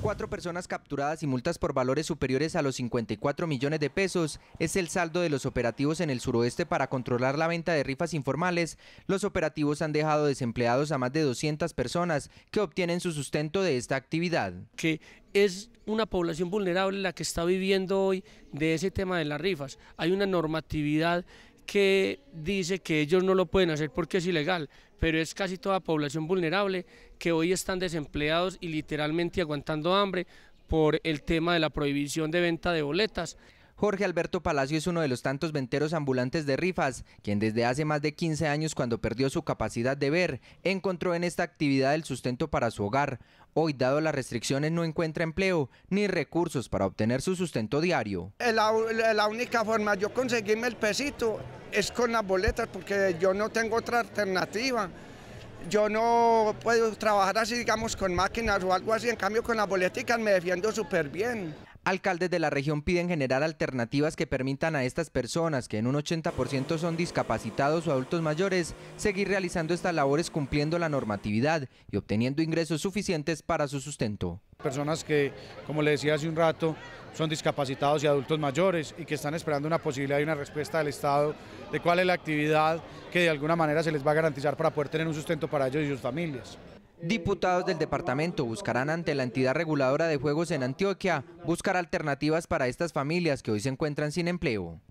Cuatro personas capturadas y multas por valores superiores a los 54 millones de pesos es el saldo de los operativos en el suroeste para controlar la venta de rifas informales. Los operativos han dejado desempleados a más de 200 personas que obtienen su sustento de esta actividad. Que es una población vulnerable la que está viviendo hoy de ese tema de las rifas. Hay una normatividad que dice que ellos no lo pueden hacer porque es ilegal, pero es casi toda población vulnerable que hoy están desempleados y literalmente aguantando hambre por el tema de la prohibición de venta de boletas. Jorge Alberto Palacio es uno de los tantos venteros ambulantes de rifas, quien desde hace más de 15 años cuando perdió su capacidad de ver, encontró en esta actividad el sustento para su hogar. Hoy, dado las restricciones, no encuentra empleo ni recursos para obtener su sustento diario. La, única forma yo conseguirme el pesito es con las boletas porque yo no tengo otra alternativa yo no puedo trabajar así, digamos, con máquinas o algo así. En cambio, con las boleticas me defiendo súper bien. Alcaldes de la región piden generar alternativas que permitan a estas personas, que en un 80% son discapacitados o adultos mayores, seguir realizando estas labores cumpliendo la normatividad y obteniendo ingresos suficientes para su sustento. Personas que, como le decía hace un rato, son discapacitados y adultos mayores y que están esperando una posibilidad y una respuesta del Estado de cuál es la actividad que de alguna manera se les va a garantizar para poder tener un sustento para ellos y sus familias. Diputados del departamento buscarán ante la entidad reguladora de juegos en Antioquia buscar alternativas para estas familias que hoy se encuentran sin empleo.